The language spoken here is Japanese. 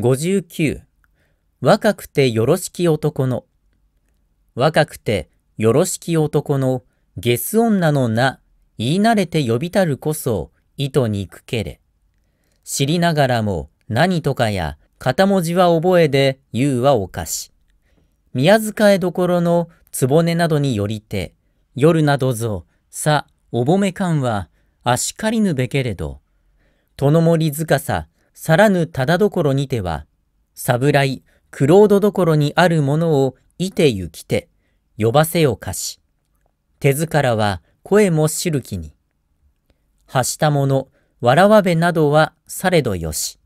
59若くてよろしき男の若くてよろしき男のゲス女の名言い慣れて呼びたるこそ糸にくけれ知りながらも何とかや片文字は覚えで言うはおかし宮遣えどころのねなどによりて夜などぞさおぼめかんはあしかりぬべけれどとの森塚ささらぬただどころにては、侍、クロードどころにあるものをいてゆきて、呼ばせよかし。手ずからは声も知る気に。はしたもの、わらわべなどはされどよし。